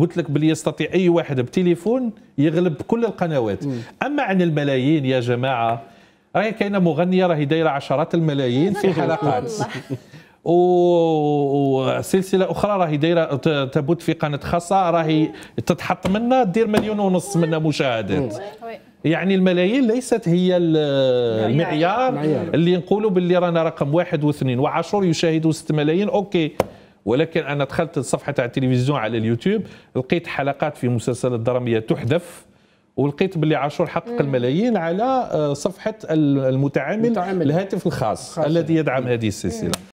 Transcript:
قلت لك بلي يستطيع اي واحد بتليفون يغلب كل القنوات اما عن الملايين يا جماعه راهي كاينه مغنيه راهي دايره عشرات الملايين في حلقات وسلسله اخرى راهي دايره تبث في قناه خاصه راهي تتحط منا دير مليون ونص منا مشاهدات يعني الملايين ليست هي المعيار اللي نقولوا باللي رانا رقم واحد واثنين وعشر يشاهدوا 6 ملايين اوكي ولكن انا دخلت الصفحه تاع التلفزيون على اليوتيوب لقيت حلقات في مسلسلات دراميه تحذف ولقيت باللي عاشور حقق الملايين على آه، صفحه المتعامل, المتعامل. الهاتف الخاص, الخاص الذي يدعم هذه السلسله